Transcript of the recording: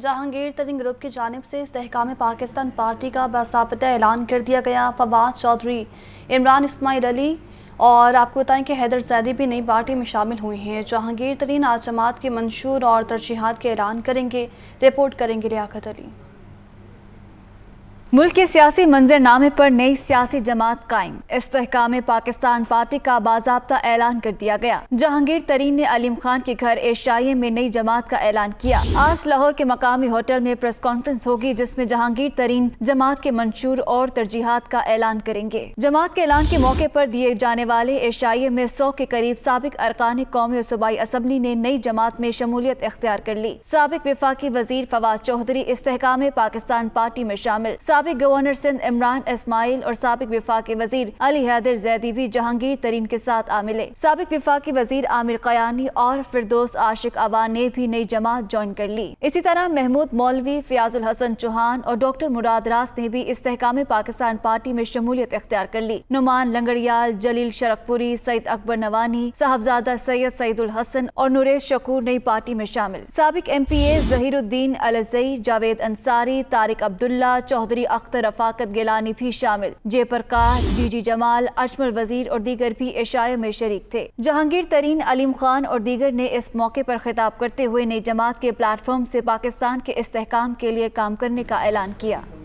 जहांगीर तरीन ग्रुप की जानब से इसकाम पाकिस्तान पार्टी का बाबा ऐलान कर दिया गया फवाद चौधरी इमरान इसमाइल अली और आपको बताएं कि हैदर जैदी भी नई पार्टी में शामिल हुए हैं जहांगीर तरीन आज जमात के मंशूर और तरजीहत के ऐलान करेंगे रिपोर्ट करेंगे लियाकत अली मुल्क के सियासी मंजरनामे पर नई सियासी जमात कायम इस्तेकाम पाकिस्तान पार्टी का बाजाबता ऐलान कर दिया गया जहांगीर तरीन ने अलीम खान के घर एशियाई में नई जमात का ऐलान किया आज लाहौर के मकामी होटल में प्रेस कॉन्फ्रेंस होगी जिसमें जहांगीर तरीन जमात के मंशूर और तरजीहत का ऐलान करेंगे जमात के ऐलान के मौके आरोप दिए जाने वाले एशियाई में सौ के करीब सबक अरकान कौमी और सूबाई असम्बली ने नई जमात में शमूलियत इख्तियार कर ली सबक विफाकी वजीर फवाद चौधरी इस्तेकाम पाकिस्तान पार्टी में शामिल सबक गवर्नर सिंध इमरान इसमाइल और सबक विफाक वजीर अली हैदर जैदी भी जहांगीर तरीन के साथ आ मिले सबक विफाक वजीर आमिर कयानी और फिरदोस आशिक अवान ने भी नई जमात ज्वाइन कर ली इसी तरह महमूद मौलवी फयाजुल हसन चौहान और डॉक्टर मुराद रास ने भी इसकाम पाकिस्तान पार्टी में शमूलियत इख्तियार कर ली नुमान लंगड़ियाल जलील शरकपुरी सईद अकबर नवानी साहबजादा सैयद सईदुल हसन और नुरेश शकूर नई पार्टी में शामिल सबक M P A Zahiruddin Alizai Javed Ansari Tariq Abdullah Chaudhry Akhtar Rafaqat Gilani भी शामिल जयप्रकाश जी जी जमाल अशमल वजीर और दीगर भी एशाय में शरीक थे जहांगीर तरीन अलीम खान और दीगर ने इस मौके पर खिताब करते हुए नई जमात के प्लेटफॉर्म से पाकिस्तान के इस्तेकाम के लिए काम करने का ऐलान किया